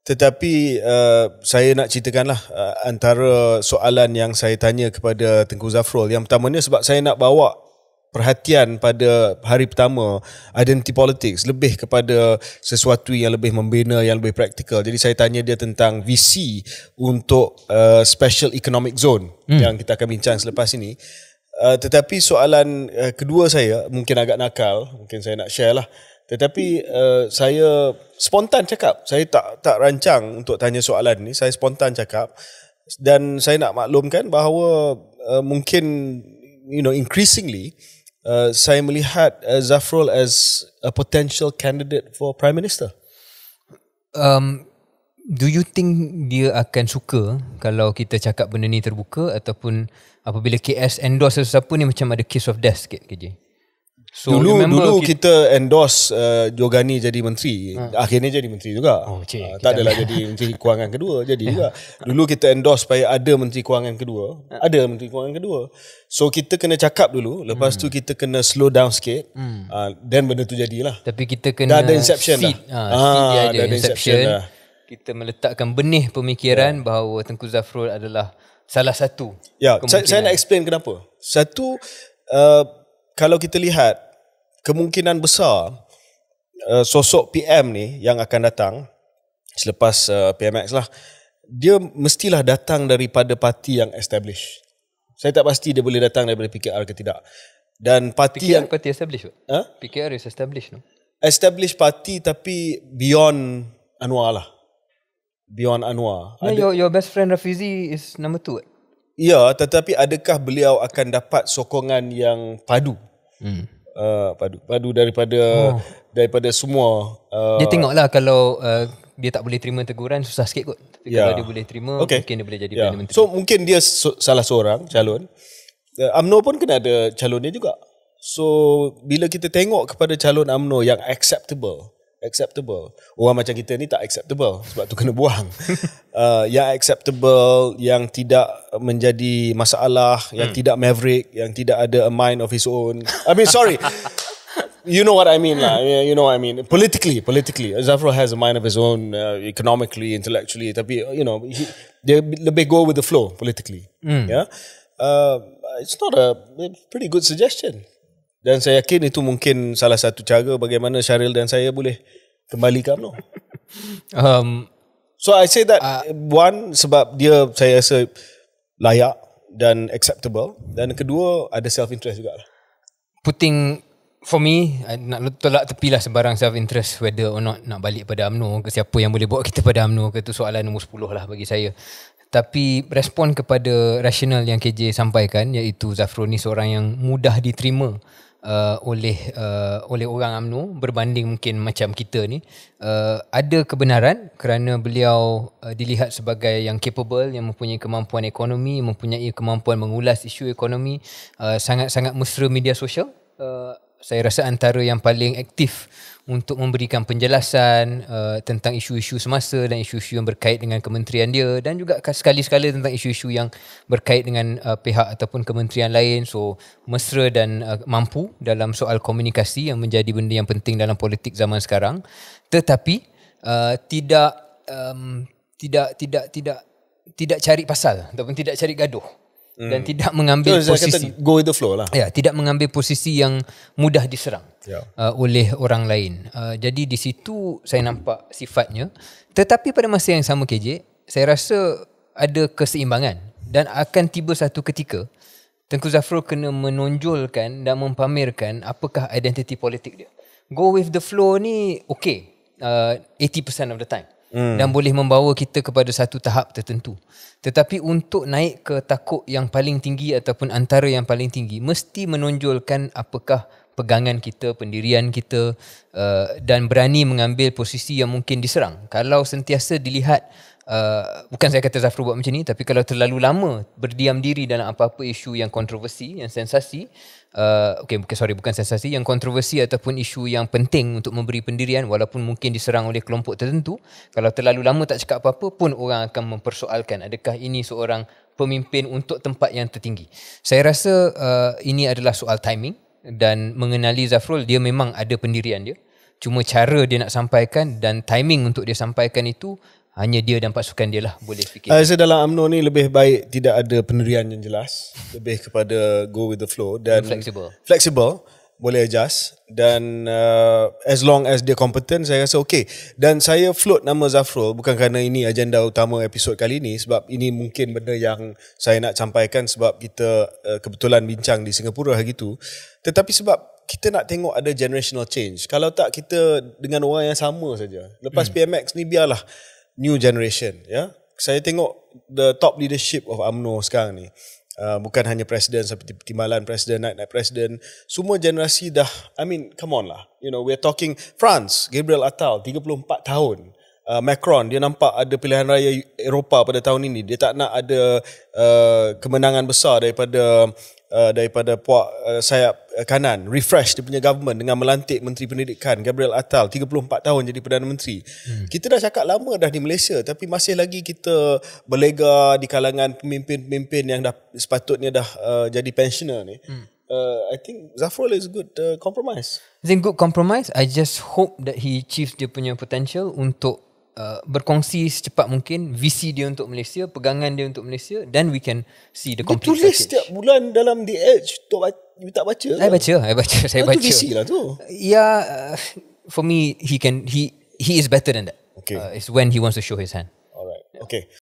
Tetapi uh, saya nak ceritakanlah uh, antara soalan yang saya tanya kepada Tengku Zafrul. Yang pertamanya sebab saya nak bawa perhatian pada hari pertama identity politics lebih kepada sesuatu yang lebih membina yang lebih praktikal. Jadi saya tanya dia tentang visi untuk uh, special economic zone hmm. yang kita akan bincang selepas ini. Uh, tetapi soalan uh, kedua saya mungkin agak nakal, mungkin saya nak share lah. Tetapi uh, saya spontan cakap. Saya tak tak rancang untuk tanya soalan ni. Saya spontan cakap dan saya nak maklumkan bahawa uh, mungkin you know increasingly Uh, saya melihat uh, Zafrul as a potential candidate for prime minister. Um do you think dia akan suka kalau kita cakap benda ni terbuka ataupun apabila KS endorse sesiapa ni macam ada case of death sikit KJ? So dulu dulu kita, kita endorse uh, Jogani jadi menteri. Ha. Akhirnya jadi menteri juga. Oh, cik, uh, tak adalah jadi menteri kewangan kedua jadi juga. Dulu kita endorse supaya ada menteri kewangan kedua. Ha. Ada menteri kewangan kedua. So kita kena cakap dulu lepas hmm. tu kita kena slow down sikit. Hmm. Uh, then benda tu jadilah. Tapi kita kena dah ada inception seed. Lah. Ha, seed dia ada inception. inception lah. Kita meletakkan benih pemikiran ya. bahawa Tengku Zafrul adalah salah satu. Ya, saya, saya nak explain kenapa. Satu uh, kalau kita lihat kemungkinan besar uh, sosok PM ni yang akan datang selepas uh, PMX lah dia mestilah datang daripada parti yang establish. Saya tak pasti dia boleh datang daripada PKR ke tidak. Dan parti PKR yang parti establish. Ha? PKR is established no. Established parti tapi beyond Anwar lah. Beyond Anwar. Yeah, your your best friend Rafizi is number two. Eh? Ya, tetapi adakah beliau akan dapat sokongan yang padu? Hmm. Ah, padu padu daripada oh. daripada semua uh, dia tengoklah kalau uh, dia tak boleh terima teguran susah sikit kot tapi yeah. kalau ya. dia boleh terima okay. mungkin dia boleh jadi yeah. perdana menteri so mungkin dia so, salah seorang calon amno uh, pun kena ada calon dia juga so bila kita tengok kepada calon amno yang acceptable acceptable. Orang macam kita ni tak acceptable sebab tu kena buang. uh, yang acceptable, yang tidak menjadi masalah, yang hmm. tidak maverick, yang tidak ada a mind of his own. I mean, sorry. you know what I mean lah. You know what I mean. Politically, politically. Zafro has a mind of his own, uh, economically, intellectually. Tapi, you know, he, they lebih go with the flow politically. Hmm. Yeah. Uh, it's not a pretty good suggestion. Dan saya yakin itu mungkin salah satu cara bagaimana Syaril dan saya boleh kembali ke UMNO. Um, so I say that uh, one sebab dia saya rasa layak dan acceptable dan kedua ada self interest juga. Putting for me nak tolak tepi lah sebarang self interest whether or not nak balik pada UMNO ke siapa yang boleh bawa kita pada UMNO ke tu soalan nombor 10 lah bagi saya. Tapi respon kepada rasional yang KJ sampaikan iaitu Zafro ni seorang yang mudah diterima uh, oleh uh, oleh orang UMNO berbanding mungkin macam kita ni uh, ada kebenaran kerana beliau uh, dilihat sebagai yang capable yang mempunyai kemampuan ekonomi mempunyai kemampuan mengulas isu ekonomi uh, sangat-sangat mesra media sosial uh, saya rasa antara yang paling aktif untuk memberikan penjelasan uh, tentang isu-isu semasa dan isu-isu yang berkait dengan kementerian dia dan juga sekali-sekala tentang isu-isu yang berkait dengan uh, pihak ataupun kementerian lain so mesra dan uh, mampu dalam soal komunikasi yang menjadi benda yang penting dalam politik zaman sekarang tetapi uh, tidak um, tidak tidak tidak tidak cari pasal ataupun tidak cari gaduh Hmm. dan tidak mengambil so, posisi go with the flow lah. Ya, tidak mengambil posisi yang mudah diserang yeah. uh, oleh orang lain. Uh, jadi di situ saya nampak sifatnya. Tetapi pada masa yang sama KJ, saya rasa ada keseimbangan dan akan tiba satu ketika Tengku Zafrul kena menonjolkan dan mempamerkan apakah identiti politik dia. Go with the flow ni okay uh, 80% of the time hmm. dan boleh membawa kita kepada satu tahap tertentu. Tetapi untuk naik ke takuk yang paling tinggi ataupun antara yang paling tinggi, mesti menonjolkan apakah pegangan kita, pendirian kita uh, dan berani mengambil posisi yang mungkin diserang. Kalau sentiasa dilihat Eh, bukan saya kata Zafru buat macam ni tapi kalau terlalu lama berdiam diri dalam apa-apa isu yang kontroversi yang sensasi uh, okay, bukan sorry bukan sensasi yang kontroversi ataupun isu yang penting untuk memberi pendirian walaupun mungkin diserang oleh kelompok tertentu kalau terlalu lama tak cakap apa-apa pun orang akan mempersoalkan adakah ini seorang pemimpin untuk tempat yang tertinggi saya rasa uh, ini adalah soal timing dan mengenali Zafrul dia memang ada pendirian dia cuma cara dia nak sampaikan dan timing untuk dia sampaikan itu hanya dia dan pasukan dia lah boleh fikir. Eh, saya rasa dalam UMNO ni lebih baik tidak ada pendirian yang jelas. lebih kepada go with the flow. Dan flexible. Flexible. Boleh adjust. Dan uh, as long as dia competent, saya rasa okay. Dan saya float nama Zafrul bukan kerana ini agenda utama episod kali ini. Sebab ini mungkin benda yang saya nak sampaikan sebab kita uh, kebetulan bincang di Singapura hari itu. Tetapi sebab kita nak tengok ada generational change. Kalau tak kita dengan orang yang sama saja. Lepas hmm. PMX ni biarlah new generation ya yeah? saya tengok the top leadership of AMNO sekarang ni Uh, bukan hanya presiden seperti timbalan presiden naik naik presiden semua generasi dah i mean come on lah you know we are talking france gabriel attal 34 tahun uh, macron dia nampak ada pilihan raya eropah pada tahun ini dia tak nak ada uh, kemenangan besar daripada uh, daripada puak uh, sayap Eh, kanan refresh dia punya government dengan melantik menteri pendidikan Gabriel Attal 34 tahun jadi perdana menteri. Hmm. Kita dah cakap lama dah di Malaysia tapi masih lagi kita berlega di kalangan pemimpin-pemimpin yang dah sepatutnya dah uh, jadi pensioner ni. Hmm. Uh, I think Zafrul is good uh, compromise. I think good compromise. I just hope that he achieves dia punya potential untuk uh, berkongsi secepat mungkin visi dia untuk Malaysia, pegangan dia untuk Malaysia then we can see the complete package. Dia tulis package. setiap bulan dalam The Edge untuk You tak baca saya baca, saya baca, saya baca. Itu lah tu. Yeah, uh, for me, he can, he he is better than that. Okay. Uh, it's when he wants to show his hand. Alright, okay.